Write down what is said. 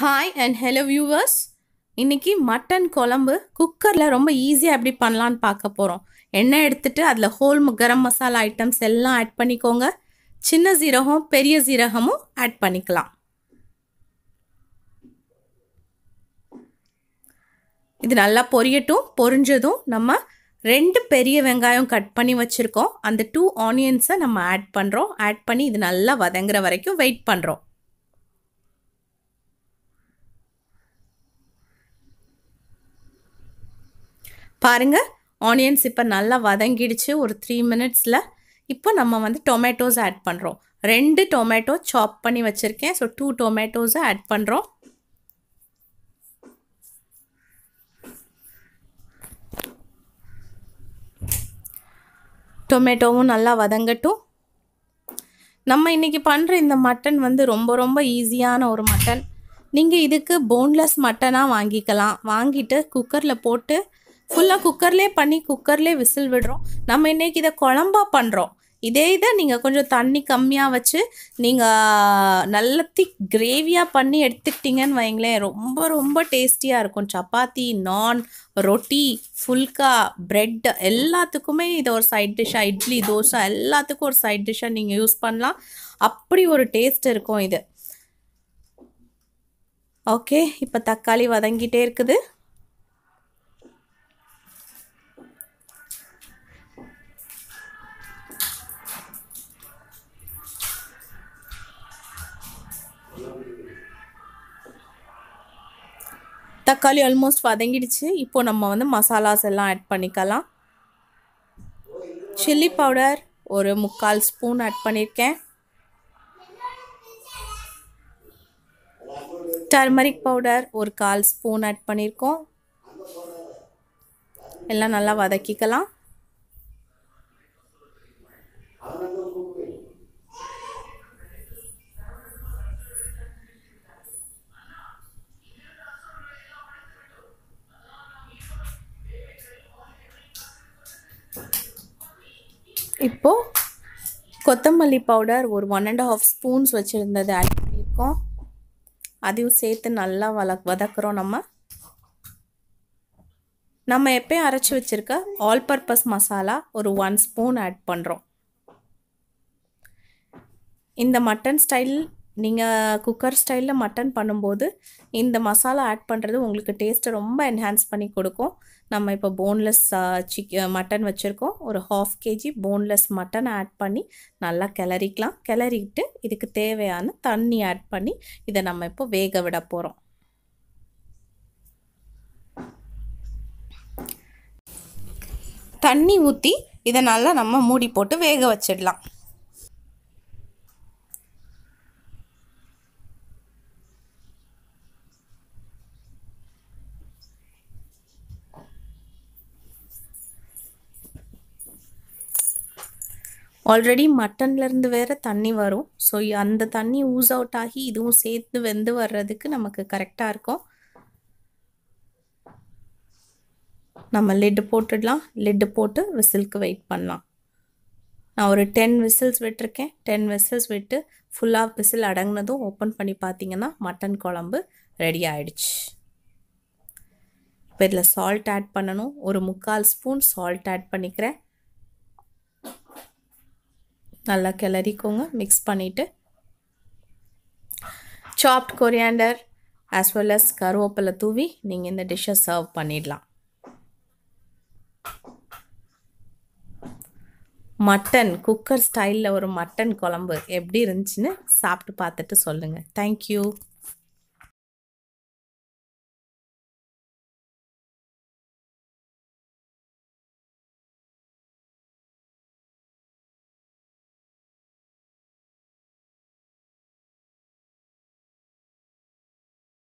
hi and hello viewers இன்றைக்கி mutton குழம்பு குக்கரில் ரொம்ப ஈஸியாக எப்படி பண்ணலான்னு பார்க்க போகிறோம் எண்ணெய் எடுத்துகிட்டு அதில் ஹோல் கரம் மசாலா ஐட்டம்ஸ் எல்லாம் ஆட் பண்ணிக்கோங்க சின்ன சீரகம் பெரிய சீரகமும் ஆட் பண்ணிக்கலாம் இது நல்லா பொரியட்டும் பொரிஞ்சதும் நம்ம ரெண்டு பெரிய வெங்காயம் கட் பண்ணி வச்சுருக்கோம் அந்த டூ ஆனியன்ஸை நம்ம ஆட் பண்ணுறோம் ஆட் பண்ணி இது நல்லா வதங்குற வரைக்கும் வெயிட் பண்ணுறோம் பாருங்கள் ஆனியன்ஸ் இப்போ நல்லா வதங்கிடுச்சு ஒரு த்ரீ மினிட்ஸில் இப்போ நம்ம வந்து டொமேட்டோஸ் ஆட் பண்ணுறோம் ரெண்டு டொமேட்டோ சாப் பண்ணி வச்சுருக்கேன் ஸோ டூ டொமேட்டோஸை ஆட் பண்ணுறோம் டொமேட்டோவும் நல்லா வதங்கட்டும் நம்ம இன்றைக்கி பண்ணுற இந்த மட்டன் வந்து ரொம்ப ரொம்ப ஈஸியான ஒரு மட்டன் நீங்கள் இதுக்கு போன்லெஸ் மட்டனாக வாங்கிக்கலாம் வாங்கிட்டு குக்கரில் போட்டு ஃபுல்லாக குக்கர்லேயே பண்ணி குக்கர்லேயே விசில் விடுறோம் நம்ம இன்றைக்கி இதை குழம்பா பண்ணுறோம் இதே இதை நீங்கள் கொஞ்சம் தண்ணி கம்மியாக வச்சு நீங்கள் நல்ல திக் கிரேவியாக பண்ணி எடுத்துக்கிட்டிங்கன்னு வைங்களேன் ரொம்ப ரொம்ப டேஸ்டியாக இருக்கும் சப்பாத்தி நான் ரொட்டி ஃபுல்கா ப்ரெட் எல்லாத்துக்குமே இதை ஒரு சைட் டிஷ்ஷாக இட்லி தோசை எல்லாத்துக்கும் ஒரு சைட் டிஷ்ஷாக நீங்கள் யூஸ் பண்ணலாம் அப்படி ஒரு டேஸ்ட் இருக்கும் இது ஓகே இப்போ தக்காளி வதங்கிட்டே இருக்குது தக்காளி ஆல்மோஸ்ட் வதங்கிடுச்சு இப்போ நம்ம வந்து மசாலாஸ் எல்லாம் ஆட் பண்ணிக்கலாம் சில்லி பவுடர் ஒரு முக்கால் ஸ்பூன் ஆட் பண்ணியிருக்கேன் டர்மரிக் பவுடர் ஒரு கால் ஸ்பூன் ஆட் பண்ணியிருக்கோம் எல்லாம் நல்லா வதக்கிக்கலாம் இப்போது கொத்தமல்லி பவுடர் ஒரு ஒன் அண்ட் ஹாஃப் ஸ்பூன்ஸ் வச்சுருந்தது ஆட் பண்ணியிருக்கோம் அதையும் சேர்த்து நல்லா வள வதக்குறோம் நம்ம நம்ம எப்பயும் அரைச்சி வச்சுருக்க ஆல் பர்பஸ் மசாலா ஒரு ஒன் ஸ்பூன் ஆட் பண்ணுறோம் இந்த மட்டன் ஸ்டைல் நீங்கள் குக்கர் ஸ்டைலில் மட்டன் பண்ணும்போது இந்த மசாலா ஆட் பண்ணுறது உங்களுக்கு டேஸ்ட்டை ரொம்ப என்ஹான்ஸ் பண்ணி கொடுக்கும் நம்ம இப்போ போன்லெஸ் சிக் மட்டன் வச்சுருக்கோம் ஒரு half KG boneless mutton add பண்ணி நல்லா கிளறிக்கலாம் கிளறிட்டு இதுக்கு தேவையான தண்ணி ஆட் பண்ணி இதை நம்ம இப்போ வேக விட போகிறோம் தண்ணி ஊற்றி இதை நல்லா நம்ம மூடி போட்டு வேக வச்சிடலாம் ஆல்ரெடி மட்டன்லேருந்து வேறு தண்ணி வரும் ஸோ அந்த தண்ணி ஊஸ் அவுட் ஆகி இதுவும் சேர்த்து வெந்து வர்றதுக்கு நமக்கு கரெக்டாக இருக்கும் நம்ம லெட்டு போட்டுடலாம் லெட்டு போட்டு விசிலுக்கு வெயிட் பண்ணலாம் நான் ஒரு டென் விசில்ஸ் விட்டுருக்கேன் டென் விசில்ஸ் விட்டு ஃபுல்லாக விசில் அடங்கினதும் ஓப்பன் பண்ணி பார்த்தீங்கன்னா மட்டன் குழம்பு ரெடி ஆயிடுச்சு இப்போ இதில் சால்ட் ஆட் பண்ணணும் ஒரு முக்கால் ஸ்பூன் சால்ட் ஆட் பண்ணிக்கிறேன் நல்லா கிளறிக்கோங்க மிக்ஸ் பண்ணிவிட்டு chopped coriander as well as கருவேப்பிலை தூவி நீங்கள் இந்த டிஷ்ஷை சர்வ் பண்ணிடலாம் மட்டன் குக்கர் ஸ்டைலில் ஒரு மட்டன் குழம்பு எப்படி இருந்துச்சுன்னு சாப்பிட்டு பார்த்துட்டு சொல்லுங்கள் தேங்க்யூ